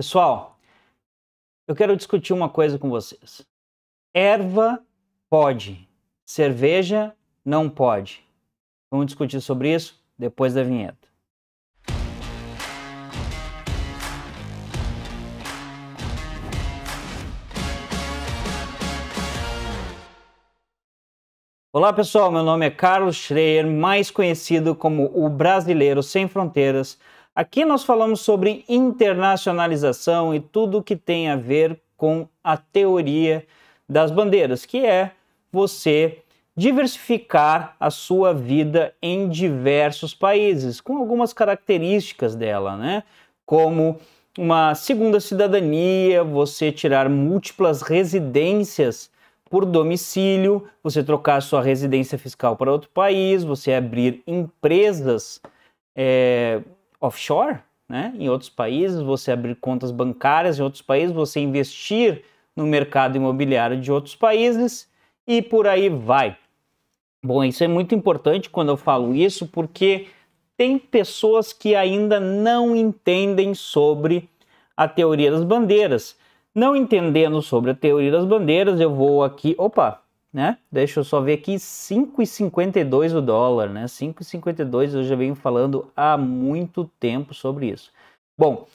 Pessoal, eu quero discutir uma coisa com vocês. Erva pode, cerveja não pode. Vamos discutir sobre isso depois da vinheta. Olá pessoal, meu nome é Carlos Schreier, mais conhecido como o Brasileiro Sem Fronteiras Aqui nós falamos sobre internacionalização e tudo que tem a ver com a teoria das bandeiras, que é você diversificar a sua vida em diversos países, com algumas características dela, né? Como uma segunda cidadania, você tirar múltiplas residências por domicílio, você trocar sua residência fiscal para outro país, você abrir empresas. É offshore, né? em outros países, você abrir contas bancárias em outros países, você investir no mercado imobiliário de outros países e por aí vai. Bom, isso é muito importante quando eu falo isso, porque tem pessoas que ainda não entendem sobre a teoria das bandeiras. Não entendendo sobre a teoria das bandeiras, eu vou aqui. Opa, né? Deixa eu só ver aqui, 5,52 o dólar, né? 5,52 eu já venho falando há muito tempo sobre isso. Bom,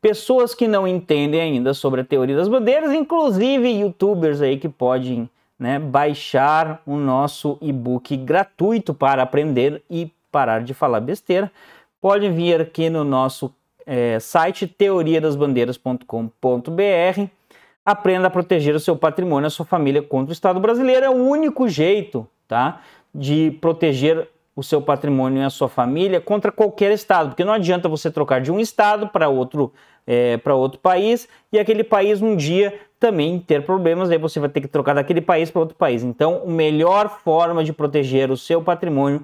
pessoas que não entendem ainda sobre a teoria das bandeiras, inclusive youtubers aí que podem né, baixar o nosso e-book gratuito para aprender e parar de falar besteira, podem vir aqui no nosso é, site teoriadasbandeiras.com.br aprenda a proteger o seu patrimônio, a sua família contra o Estado brasileiro. É o único jeito tá, de proteger o seu patrimônio e a sua família contra qualquer Estado, porque não adianta você trocar de um Estado para outro, é, para outro país e aquele país um dia também ter problemas, aí você vai ter que trocar daquele país para outro país. Então, a melhor forma de proteger o seu patrimônio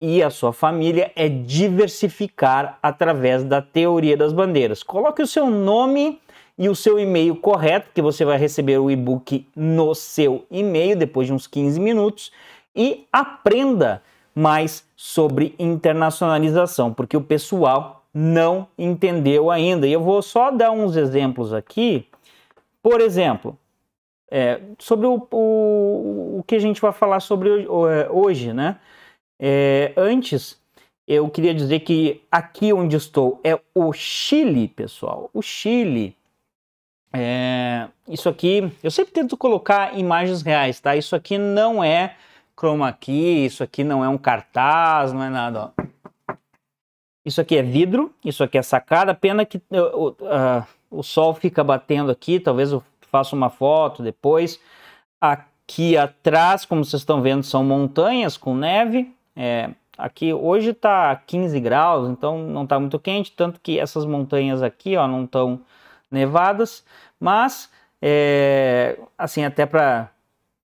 e a sua família é diversificar através da teoria das bandeiras. Coloque o seu nome e o seu e-mail correto, que você vai receber o e-book no seu e-mail depois de uns 15 minutos e aprenda mais sobre internacionalização, porque o pessoal não entendeu ainda. E eu vou só dar uns exemplos aqui. Por exemplo, é, sobre o, o, o, que a gente vai falar sobre é, hoje, né? É, antes, eu queria dizer que aqui onde estou é o Chile, pessoal. O Chile é, isso aqui, eu sempre tento colocar imagens reais, tá? Isso aqui não é chroma key, isso aqui não é um cartaz, não é nada, ó. Isso aqui é vidro, isso aqui é sacada, pena que uh, uh, o sol fica batendo aqui, talvez eu faça uma foto depois. Aqui atrás, como vocês estão vendo, são montanhas com neve, é, aqui hoje tá 15 graus, então não tá muito quente, tanto que essas montanhas aqui, ó, não estão nevadas, mas é, assim até para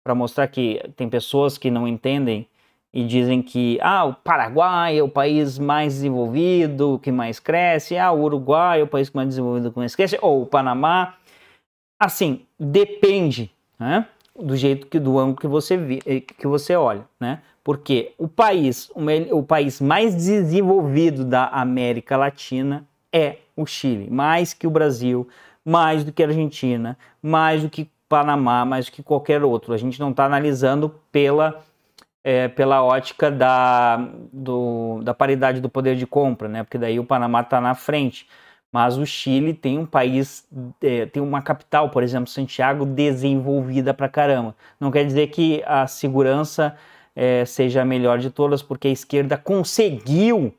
para mostrar que tem pessoas que não entendem e dizem que ah, o Paraguai é o país mais desenvolvido, que mais cresce, ah, o Uruguai é o país mais desenvolvido, que mais cresce, ou o Panamá. Assim, depende né, do jeito que do ângulo que você vi, eh, que você olha, né? Porque o país, o, o país mais desenvolvido da América Latina é o Chile, mais que o Brasil, mais do que a Argentina, mais do que Panamá, mais do que qualquer outro. A gente não está analisando pela, é, pela ótica da, do, da paridade do poder de compra, né? Porque daí o Panamá está na frente. Mas o Chile tem um país, é, tem uma capital, por exemplo, Santiago, desenvolvida pra caramba. Não quer dizer que a segurança é, seja a melhor de todas, porque a esquerda conseguiu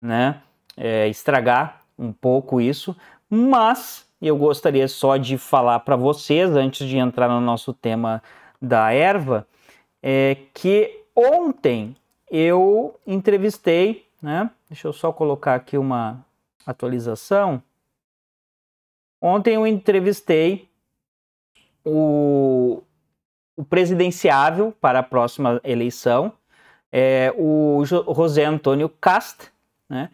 né, é, estragar um pouco isso, mas eu gostaria só de falar para vocês, antes de entrar no nosso tema da erva, é que ontem eu entrevistei, né? Deixa eu só colocar aqui uma atualização. Ontem eu entrevistei o, o presidenciável para a próxima eleição, é, o José Antônio Cast, né?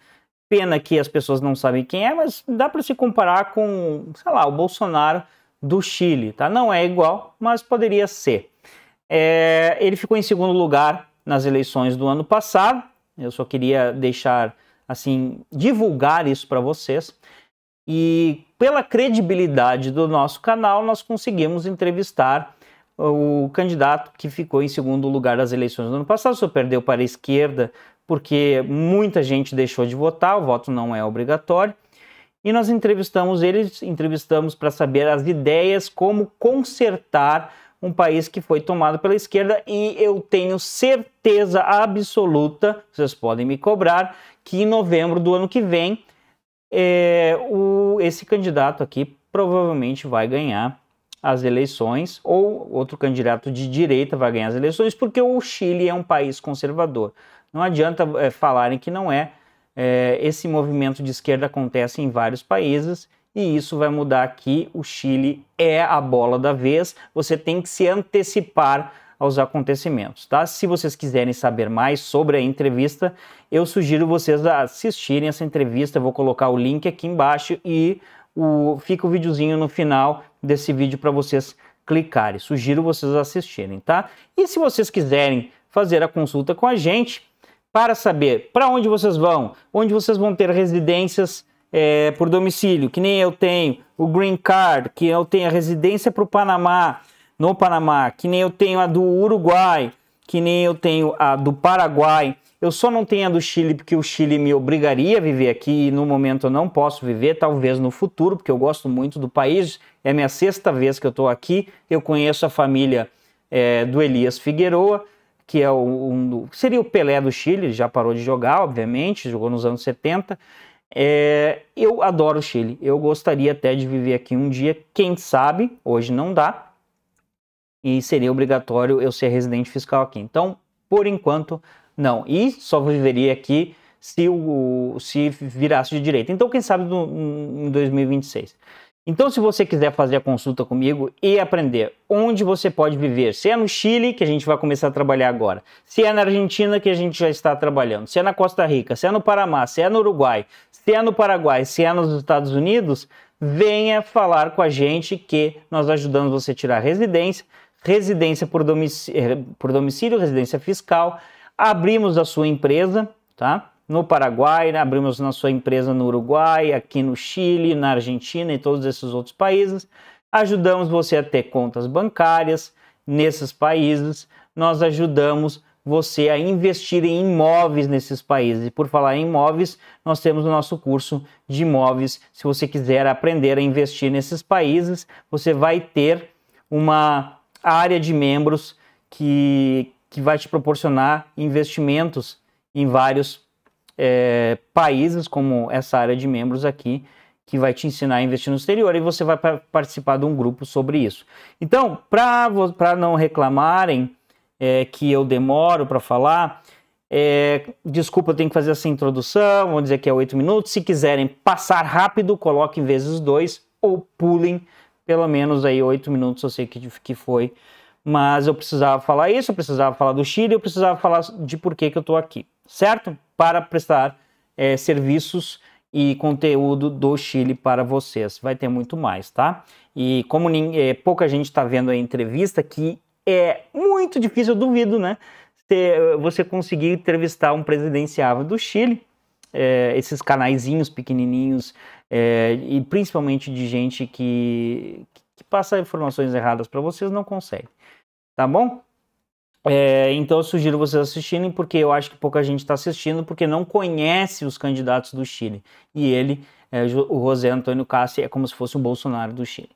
Pena que as pessoas não sabem quem é, mas dá para se comparar com, sei lá, o Bolsonaro do Chile, tá? Não é igual, mas poderia ser. É, ele ficou em segundo lugar nas eleições do ano passado. Eu só queria deixar, assim, divulgar isso para vocês. E pela credibilidade do nosso canal, nós conseguimos entrevistar o candidato que ficou em segundo lugar das eleições do ano passado, só perdeu para a esquerda porque muita gente deixou de votar, o voto não é obrigatório. E nós entrevistamos eles, entrevistamos para saber as ideias como consertar um país que foi tomado pela esquerda e eu tenho certeza absoluta, vocês podem me cobrar, que em novembro do ano que vem é, o, esse candidato aqui provavelmente vai ganhar as eleições, ou outro candidato de direita vai ganhar as eleições, porque o Chile é um país conservador. Não adianta é, falarem que não é. é. Esse movimento de esquerda acontece em vários países e isso vai mudar aqui. O Chile é a bola da vez. Você tem que se antecipar aos acontecimentos, tá? Se vocês quiserem saber mais sobre a entrevista, eu sugiro vocês assistirem essa entrevista. Eu vou colocar o link aqui embaixo e o, fica o videozinho no final desse vídeo para vocês clicarem. Sugiro vocês assistirem, tá? E se vocês quiserem fazer a consulta com a gente, para saber para onde vocês vão, onde vocês vão ter residências é, por domicílio, que nem eu tenho, o Green Card, que eu tenho a residência para o Panamá, no Panamá, que nem eu tenho a do Uruguai, que nem eu tenho a do Paraguai. Eu só não tenho a do Chile porque o Chile me obrigaria a viver aqui e no momento eu não posso viver, talvez no futuro, porque eu gosto muito do país. É minha sexta vez que eu estou aqui. Eu conheço a família é, do Elias Figueroa que é um, seria o Pelé do Chile, já parou de jogar, obviamente, jogou nos anos 70. É, eu adoro o Chile, eu gostaria até de viver aqui um dia, quem sabe, hoje não dá, e seria obrigatório eu ser residente fiscal aqui. Então, por enquanto, não. E só viveria aqui se, o, se virasse de direita. Então, quem sabe no, em 2026. Então, se você quiser fazer a consulta comigo e aprender onde você pode viver, se é no Chile, que a gente vai começar a trabalhar agora, se é na Argentina, que a gente já está trabalhando, se é na Costa Rica, se é no Panamá, se é no Uruguai, se é no Paraguai, se é nos Estados Unidos, venha falar com a gente que nós ajudamos você a tirar residência, residência por domicílio, eh, por domicílio residência fiscal, abrimos a sua empresa, tá? no Paraguai, né? abrimos nossa empresa no Uruguai, aqui no Chile, na Argentina e todos esses outros países. Ajudamos você a ter contas bancárias nesses países. Nós ajudamos você a investir em imóveis nesses países. E por falar em imóveis, nós temos o nosso curso de imóveis. Se você quiser aprender a investir nesses países, você vai ter uma área de membros que, que vai te proporcionar investimentos em vários países é, países, como essa área de membros aqui, que vai te ensinar a investir no exterior e você vai participar de um grupo sobre isso. Então, para não reclamarem é, que eu demoro para falar, é, desculpa, eu tenho que fazer essa introdução, vamos dizer que é oito minutos. Se quiserem passar rápido, coloquem vezes dois ou pulem pelo menos aí oito minutos, eu sei que, que foi. Mas eu precisava falar isso, eu precisava falar do Chile, eu precisava falar de por que, que eu estou aqui, certo? para prestar é, serviços e conteúdo do Chile para vocês. Vai ter muito mais, tá? E como é, pouca gente está vendo a entrevista, que é muito difícil, eu duvido, né? Ter, você conseguir entrevistar um presidenciável do Chile, é, esses canaizinhos pequenininhos, é, e principalmente de gente que, que passa informações erradas para vocês, não consegue. Tá bom? É, então eu sugiro vocês assistirem, porque eu acho que pouca gente está assistindo, porque não conhece os candidatos do Chile. E ele, é, o José Antônio Cassi, é como se fosse um Bolsonaro do Chile.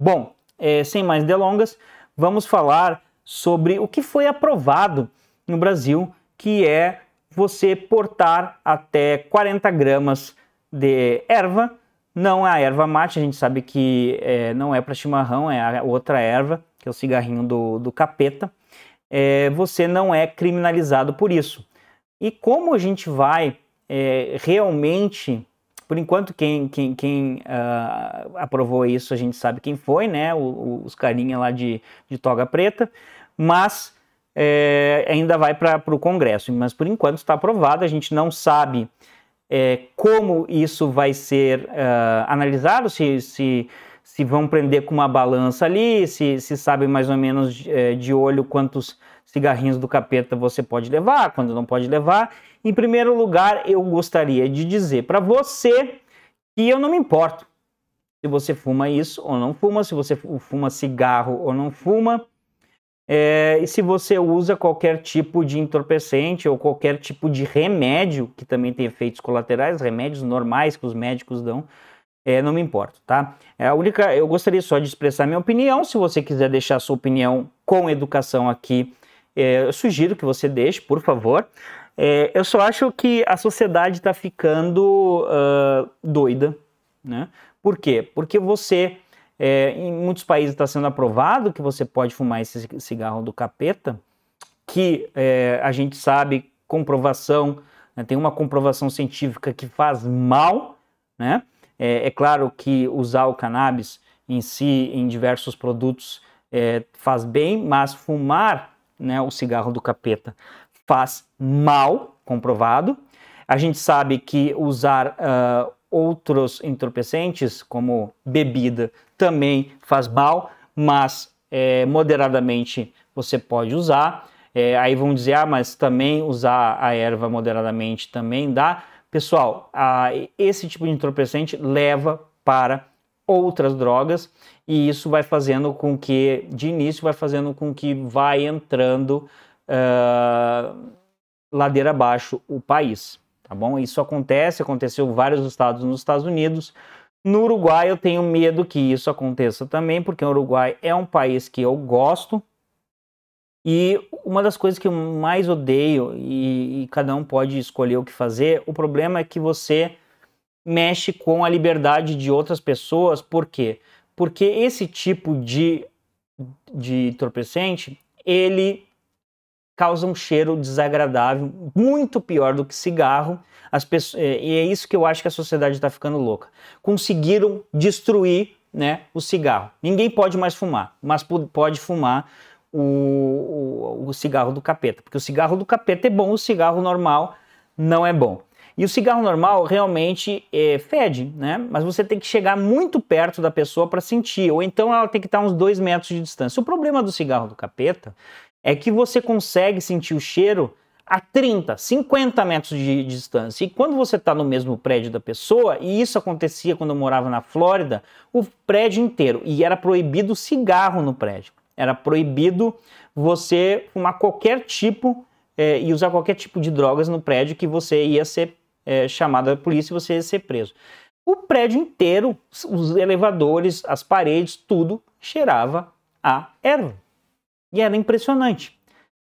Bom, é, sem mais delongas, vamos falar sobre o que foi aprovado no Brasil, que é você portar até 40 gramas de erva. Não é a erva mate, a gente sabe que é, não é para chimarrão, é a outra erva, que é o cigarrinho do, do capeta é, você não é criminalizado por isso. E como a gente vai é, realmente, por enquanto quem, quem, quem uh, aprovou isso a gente sabe quem foi, né? O, o, os carinha lá de, de toga preta, mas é, ainda vai para o Congresso. Mas por enquanto está aprovado, a gente não sabe é, como isso vai ser uh, analisado, se, se se vão prender com uma balança ali, se, se sabem mais ou menos de, eh, de olho quantos cigarrinhos do capeta você pode levar, quando não pode levar. Em primeiro lugar, eu gostaria de dizer para você que eu não me importo se você fuma isso ou não fuma, se você fuma cigarro ou não fuma, é, e se você usa qualquer tipo de entorpecente ou qualquer tipo de remédio, que também tem efeitos colaterais, remédios normais que os médicos dão é, não me importo, tá? É a única, eu gostaria só de expressar minha opinião. Se você quiser deixar sua opinião com educação aqui, é, eu sugiro que você deixe, por favor. É, eu só acho que a sociedade está ficando uh, doida, né? Por quê? Porque você, é, em muitos países está sendo aprovado que você pode fumar esse cigarro do capeta, que é, a gente sabe comprovação, né? tem uma comprovação científica que faz mal, né? É, é claro que usar o cannabis em si, em diversos produtos, é, faz bem, mas fumar né, o cigarro do capeta faz mal, comprovado. A gente sabe que usar uh, outros entorpecentes, como bebida, também faz mal, mas é, moderadamente você pode usar. É, aí vão dizer, ah, mas também usar a erva moderadamente também dá. Pessoal, a, esse tipo de entorpecente leva para outras drogas e isso vai fazendo com que, de início, vai fazendo com que vai entrando uh, ladeira abaixo o país, tá bom? Isso acontece, aconteceu em vários estados nos Estados Unidos. No Uruguai eu tenho medo que isso aconteça também, porque o Uruguai é um país que eu gosto, e uma das coisas que eu mais odeio, e, e, cada um pode escolher o que fazer, o problema é que você mexe com a liberdade de outras pessoas, por quê? Porque esse tipo de, de entorpecente, ele causa um cheiro desagradável, muito pior do que cigarro. As pessoas, é, e é isso que eu acho que a sociedade está ficando louca. Conseguiram destruir né, o cigarro. Ninguém pode mais fumar, mas pode fumar o, o, o cigarro do capeta, porque o cigarro do capeta é bom, o cigarro normal não é bom. E o cigarro normal realmente é, fede, né? Mas você tem que chegar muito perto da pessoa para sentir, ou então ela tem que estar tá uns dois metros de distância. O problema do cigarro do capeta é que você consegue sentir o cheiro a 30, 50 metros de distância. E quando você está no mesmo prédio da pessoa, e isso acontecia quando eu morava na Flórida, o prédio inteiro, e era proibido cigarro no prédio. Era proibido você fumar qualquer tipo é, e usar qualquer tipo de drogas no prédio que você ia ser é, chamado da polícia e você ia ser preso. O prédio inteiro, os elevadores, as paredes, tudo cheirava a erva. E era impressionante,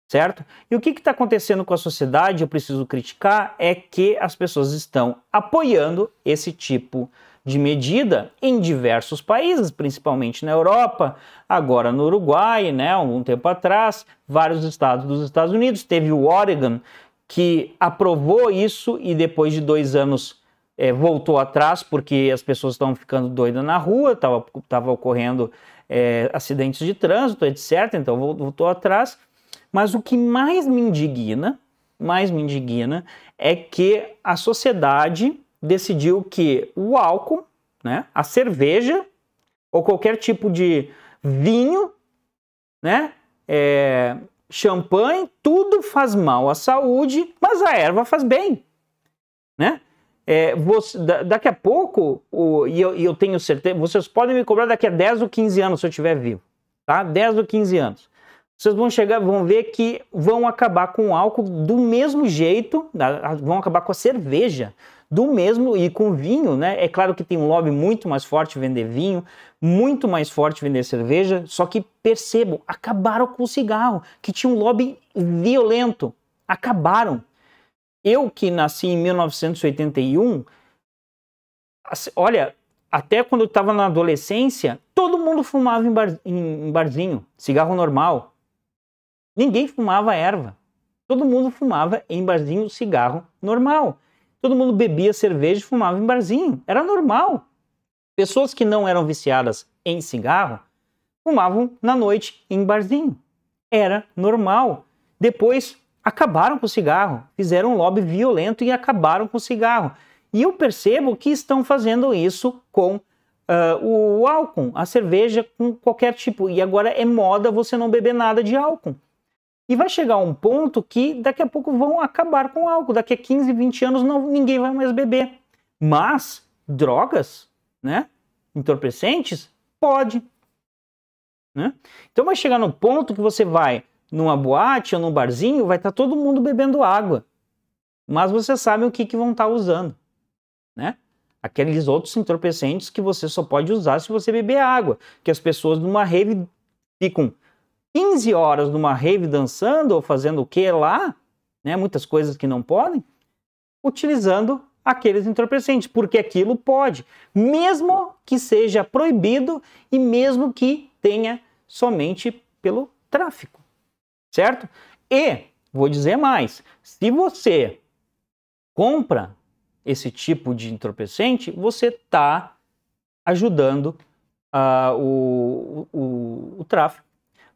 certo? E o que está acontecendo com a sociedade, eu preciso criticar, é que as pessoas estão apoiando esse tipo de de medida em diversos países, principalmente na Europa, agora no Uruguai, né, algum tempo atrás, vários estados dos Estados Unidos, teve o Oregon que aprovou isso e depois de dois anos é, voltou atrás porque as pessoas estavam ficando doidas na rua, estava ocorrendo é, acidentes de trânsito, etc. Então voltou atrás. Mas o que mais me indigna, mais me indigna, é que a sociedade decidiu que o álcool, né, a cerveja ou qualquer tipo de vinho, né, é, champanhe, tudo faz mal à saúde, mas a erva faz bem, né? É, você, daqui a pouco, o, e eu, eu, tenho certeza, vocês podem me cobrar daqui a 10 ou 15 anos se eu estiver vivo, tá? 10 ou 15 anos. Vocês vão chegar, vão ver que vão acabar com o álcool do mesmo jeito, vão acabar com a cerveja do mesmo e com vinho, né? É claro que tem um lobby muito mais forte vender vinho, muito mais forte vender cerveja, só que percebo, acabaram com o cigarro, que tinha um lobby violento. Acabaram. Eu que nasci em 1981, assim, olha, até quando eu estava na adolescência, todo mundo fumava em, bar, em, em barzinho, cigarro normal. Ninguém fumava erva. Todo mundo fumava em barzinho cigarro normal. Todo mundo bebia cerveja e fumava em barzinho. Era normal. Pessoas que não eram viciadas em cigarro fumavam na noite em barzinho. Era normal. Depois acabaram com o cigarro, fizeram um lobby violento e acabaram com o cigarro. E eu percebo que estão fazendo isso com uh, o álcool, a cerveja, com qualquer tipo. E agora é moda você não beber nada de álcool. E vai chegar um ponto que daqui a pouco vão acabar com álcool. Daqui a 15, 20 anos não, ninguém vai mais beber. Mas drogas, né? Entorpecentes, pode. Né? Então vai chegar no ponto que você vai numa boate ou num barzinho, vai estar tá todo mundo bebendo água. Mas você sabe o que, que vão estar tá usando. Né? Aqueles outros entorpecentes que você só pode usar se você beber água. Que as pessoas numa rave ficam 15 horas numa rave dançando ou fazendo o que lá, né, muitas coisas que não podem, utilizando aqueles entorpecentes, porque aquilo pode, mesmo que seja proibido e mesmo que tenha somente pelo tráfico, certo? E vou dizer mais, se você compra esse tipo de entorpecente, você está ajudando uh, o, o, o tráfico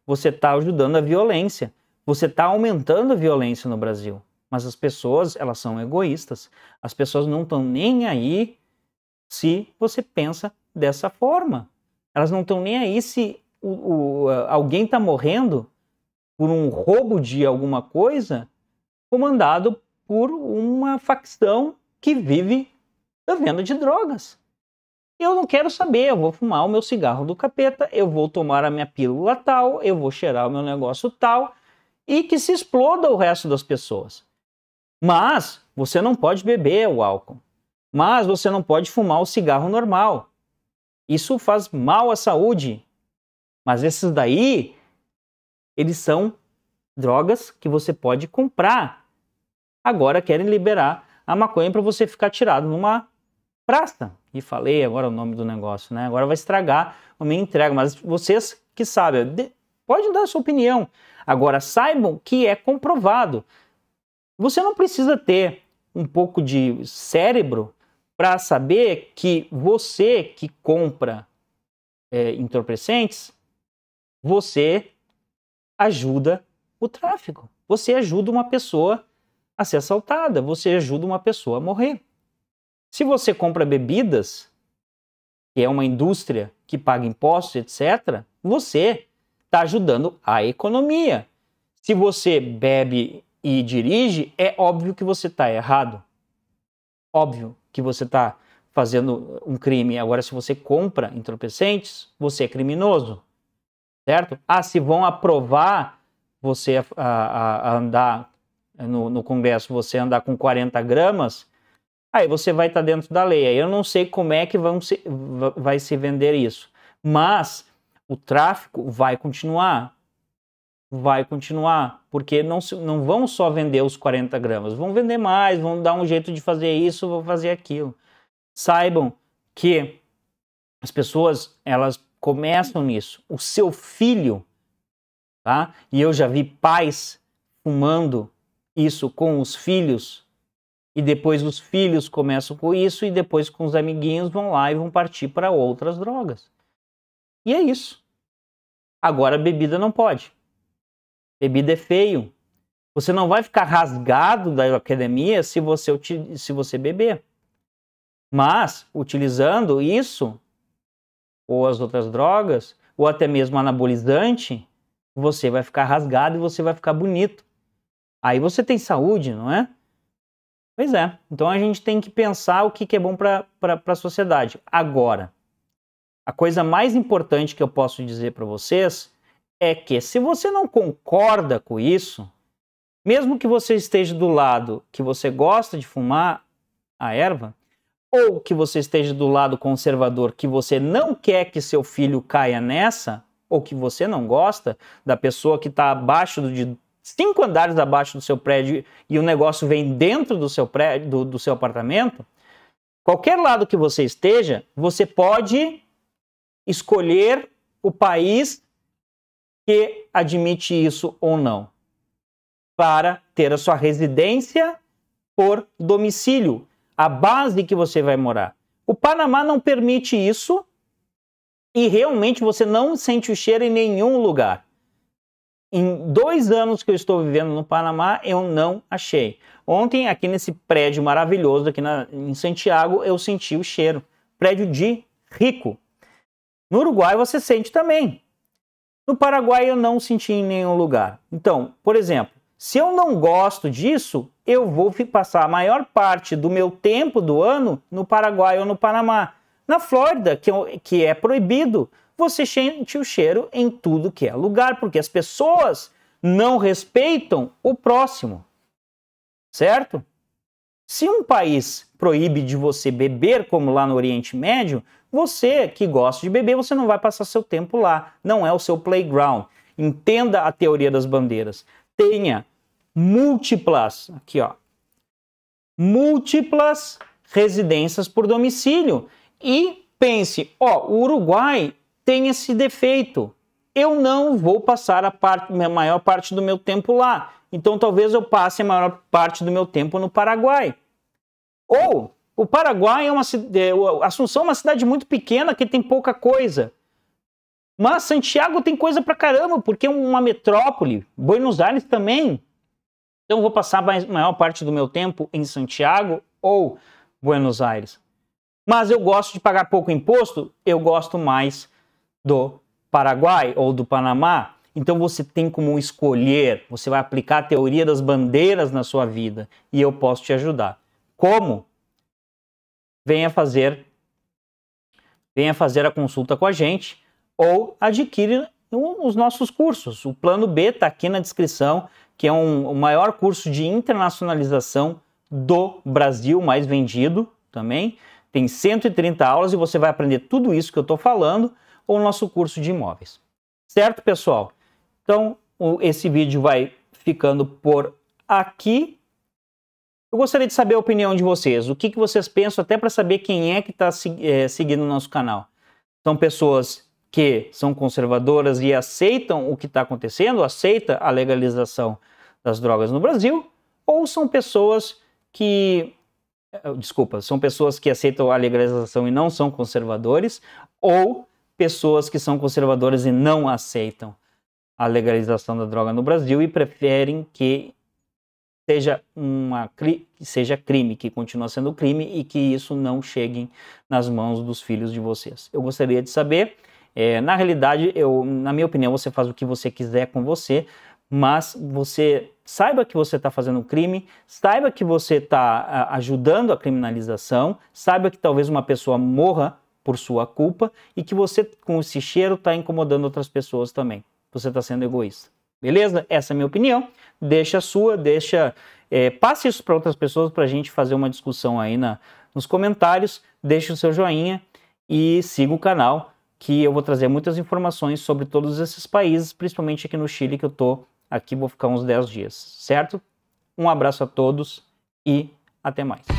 você está ajudando a violência, você está aumentando a violência no Brasil. Mas as pessoas, elas são egoístas. As pessoas não estão nem aí se você pensa dessa forma. Elas não estão nem aí se o, o, alguém está morrendo por um roubo de alguma coisa comandado por uma facção que vive da venda de drogas. Eu não quero saber, eu vou fumar o meu cigarro do capeta, eu vou tomar a minha pílula tal, eu vou cheirar o meu negócio tal, e que se exploda o resto das pessoas. Mas você não pode beber o álcool. Mas você não pode fumar o cigarro normal. Isso faz mal à saúde. Mas esses daí, eles são drogas que você pode comprar. Agora querem liberar a maconha para você ficar tirado numa Prasta. E falei agora o nome do negócio, né? Agora vai estragar a minha entrega, mas vocês que sabem, pode dar a sua opinião. Agora saibam que é comprovado. Você não precisa ter um pouco de cérebro para saber que você que compra é, entorpecentes, você ajuda o tráfico. Você ajuda uma pessoa a ser assaltada, você ajuda uma pessoa a morrer. Se você compra bebidas, que é uma indústria que paga impostos, etc., você está ajudando a economia. Se você bebe e dirige, é óbvio que você está errado. Óbvio que você está fazendo um crime. Agora, se você compra entorpecentes, você é criminoso, certo? Ah, se vão aprovar você a, a, a andar no, no Congresso, você andar com 40 gramas, aí você vai estar tá dentro da lei. Aí eu não sei como é que vão se, vai se vender isso. Mas o tráfico vai continuar. Vai continuar, porque não, não vão só vender os 40 gramas, vão vender mais, vão dar um jeito de fazer isso, vão fazer aquilo. Saibam que as pessoas elas começam nisso. O seu filho, tá? E eu já vi pais fumando isso com os filhos e depois os filhos começam com isso e depois com os amiguinhos vão lá e vão partir para outras drogas. E é isso. Agora bebida não pode. Bebida é feio. Você não vai ficar rasgado da academia se você se você beber. Mas utilizando isso ou as outras drogas ou até mesmo anabolizante, você vai ficar rasgado e você vai ficar bonito. Aí você tem saúde, não é? Pois é. Então a gente tem que pensar o que, que é bom para a sociedade. Agora, a coisa mais importante que eu posso dizer para vocês é que se você não concorda com isso, mesmo que você esteja do lado que você gosta de fumar a erva, ou que você esteja do lado conservador que você não quer que seu filho caia nessa, ou que você não gosta da pessoa que está abaixo de cinco andares abaixo do seu prédio e o negócio vem dentro do seu prédio, do, do seu apartamento, qualquer lado que você esteja, você pode escolher o país que admite isso ou não, para ter a sua residência por domicílio, a base que você vai morar. O Panamá não permite isso e realmente você não sente o cheiro em nenhum lugar. Em dois anos que eu estou vivendo no Panamá, eu não achei. Ontem, aqui nesse prédio maravilhoso, aqui na, em Santiago, eu senti o cheiro. Prédio de rico. No Uruguai, você sente também. No Paraguai, eu não senti em nenhum lugar. Então, por exemplo, se eu não gosto disso, eu vou passar a maior parte do meu tempo do ano no Paraguai ou no Panamá. Na Flórida, que, eu, que é proibido você sente o cheiro em tudo que é lugar, porque as pessoas não respeitam o próximo. Certo? Se um país proíbe de você beber, como lá no Oriente Médio, você que gosta de beber, você não vai passar seu tempo lá, não é o seu playground. Entenda a teoria das bandeiras. Tenha múltiplas, aqui ó, múltiplas residências por domicílio e pense, ó, o Uruguai tem esse defeito. Eu não vou passar a, parte, a maior parte do meu tempo lá. Então talvez eu passe a maior parte do meu tempo no Paraguai. Ou o Paraguai é uma cidade. É, Assunção é uma cidade muito pequena que tem pouca coisa. Mas Santiago tem coisa pra caramba, porque é uma metrópole. Buenos Aires também. Então vou passar a maior parte do meu tempo em Santiago ou Buenos Aires. Mas eu gosto de pagar pouco imposto, eu gosto mais do Paraguai ou do Panamá, então você tem como escolher, você vai aplicar a teoria das bandeiras na sua vida e eu posso te ajudar. Como? Venha fazer venha fazer a consulta com a gente ou adquire os nossos cursos. O plano B está aqui na descrição, que é um, o maior curso de internacionalização do Brasil, mais vendido também. Tem 130 aulas e você vai aprender tudo isso que eu estou falando ou o nosso curso de imóveis. Certo, pessoal? Então, esse vídeo vai ficando por aqui. Eu gostaria de saber a opinião de vocês. O que, que vocês pensam, até para saber quem é que está é, eh, seguindo o nosso canal. São pessoas que são conservadoras e aceitam o que está acontecendo, aceita a legalização das drogas no Brasil, ou são pessoas que eh, desculpa, são pessoas que aceitam a legalização e não são conservadores, ou pessoas que são conservadoras e não aceitam a legalização da droga no Brasil e preferem que seja uma que seja crime, que continua sendo crime e que isso não chegue nas mãos dos filhos de vocês. Eu gostaria de saber, é, na realidade, eu, na minha opinião, você faz o que você quiser com você, mas você saiba que você está fazendo um crime, saiba que você está ajudando a criminalização, saiba que talvez uma pessoa morra por sua culpa e que você, com esse cheiro, está incomodando outras pessoas também. Você está sendo egoísta. Beleza? Essa é a minha opinião. Deixa a sua, deixa. É, passe isso para outras pessoas para a gente fazer uma discussão aí na, nos comentários. Deixe o seu joinha e siga o canal, que eu vou trazer muitas informações sobre todos esses países, principalmente aqui no Chile, que eu tô aqui, vou ficar uns 10 dias, certo? Um abraço a todos e até mais.